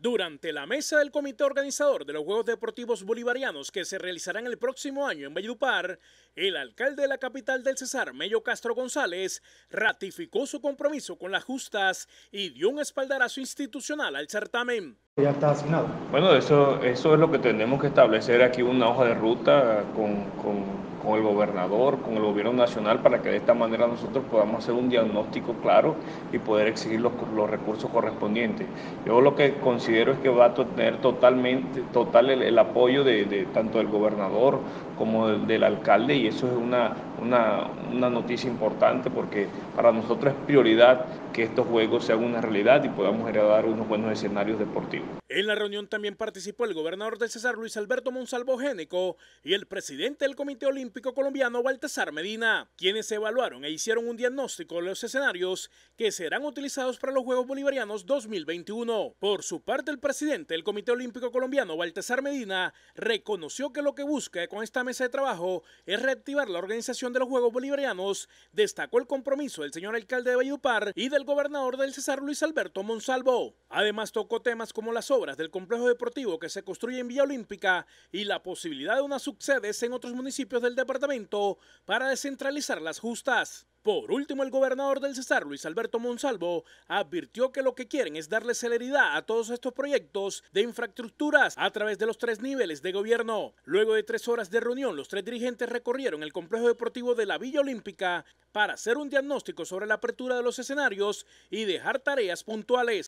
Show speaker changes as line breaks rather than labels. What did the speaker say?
Durante la mesa del comité organizador de los Juegos Deportivos Bolivarianos que se realizarán el próximo año en Valledupar, el alcalde de la capital del Cesar, Mello Castro González, ratificó su compromiso con las justas y dio un espaldarazo institucional al certamen
ya está asignado.
Bueno, eso, eso es lo que tenemos que establecer aquí, una hoja de ruta con, el gobernador, con el gobierno nacional, para que de esta manera nosotros podamos hacer un diagnóstico claro y poder exigir los, recursos correspondientes. Yo lo que considero es que va a tener totalmente, total el, apoyo de, tanto del gobernador como del alcalde y eso es una una, una noticia importante porque para nosotros es prioridad que estos juegos sean una realidad y podamos heredar unos buenos escenarios deportivos.
En la reunión también participó el gobernador de César Luis Alberto Monsalvo Génico y el presidente del Comité Olímpico Colombiano Baltasar Medina, quienes evaluaron e hicieron un diagnóstico de los escenarios que serán utilizados para los Juegos Bolivarianos 2021. Por su parte, el presidente del Comité Olímpico Colombiano Baltasar Medina reconoció que lo que busca con esta mesa de trabajo es reactivar la organización de los Juegos Bolivarianos, destacó el compromiso del señor alcalde de Bayupar y del gobernador del César Luis Alberto Monsalvo. Además tocó temas como las obras del complejo deportivo que se construye en Villa Olímpica y la posibilidad de unas subsedes en otros municipios del departamento para descentralizar las justas. Por último, el gobernador del Cesar, Luis Alberto Monsalvo, advirtió que lo que quieren es darle celeridad a todos estos proyectos de infraestructuras a través de los tres niveles de gobierno. Luego de tres horas de reunión, los tres dirigentes recorrieron el complejo deportivo de la Villa Olímpica para hacer un diagnóstico sobre la apertura de los escenarios y dejar tareas puntuales.